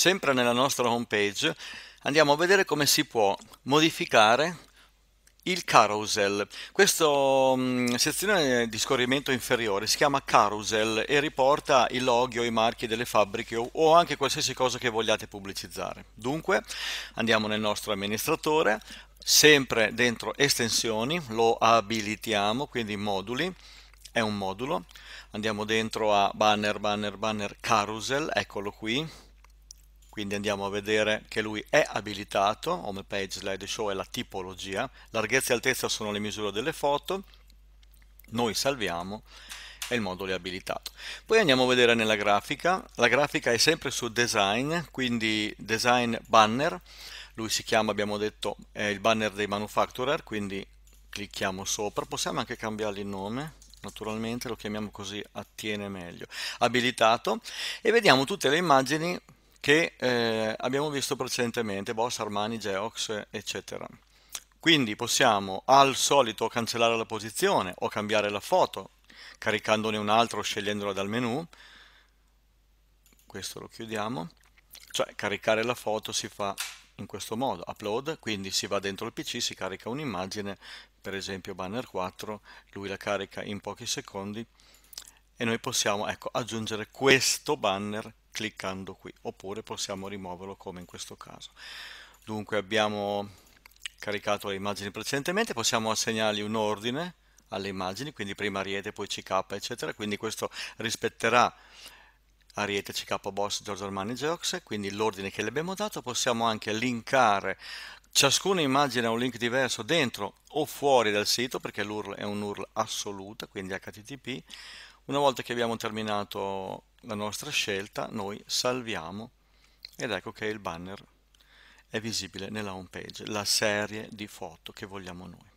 Sempre nella nostra home page andiamo a vedere come si può modificare il carousel. Questa mm, sezione di scorrimento inferiore si chiama carousel e riporta i loghi o i marchi delle fabbriche o, o anche qualsiasi cosa che vogliate pubblicizzare. Dunque andiamo nel nostro amministratore, sempre dentro estensioni, lo abilitiamo, quindi moduli, è un modulo, andiamo dentro a banner, banner, banner, carousel, eccolo qui, quindi andiamo a vedere che lui è abilitato, home page slideshow è la tipologia, larghezza e altezza sono le misure delle foto, noi salviamo e il modulo è abilitato. Poi andiamo a vedere nella grafica, la grafica è sempre su design, quindi design banner, lui si chiama, abbiamo detto, è il banner dei manufacturer, quindi clicchiamo sopra, possiamo anche cambiargli il nome, naturalmente lo chiamiamo così, attiene meglio, abilitato, e vediamo tutte le immagini che eh, abbiamo visto precedentemente, Boss, Armani, Geox, eccetera. Quindi possiamo al solito cancellare la posizione o cambiare la foto caricandone un'altra o scegliendola dal menu. Questo lo chiudiamo. Cioè caricare la foto si fa in questo modo, upload, quindi si va dentro il PC, si carica un'immagine, per esempio banner 4, lui la carica in pochi secondi e noi possiamo ecco, aggiungere questo banner cliccando qui oppure possiamo rimuoverlo come in questo caso dunque abbiamo caricato le immagini precedentemente possiamo assegnargli un ordine alle immagini quindi prima Ariete poi CK eccetera quindi questo rispetterà Ariete CK Boss Giorgio Armani Geox quindi l'ordine che le abbiamo dato possiamo anche linkare ciascuna immagine ha un link diverso dentro o fuori dal sito perché l'URL è un URL assoluta quindi http una volta che abbiamo terminato la nostra scelta, noi salviamo ed ecco che il banner è visibile nella home page, la serie di foto che vogliamo noi.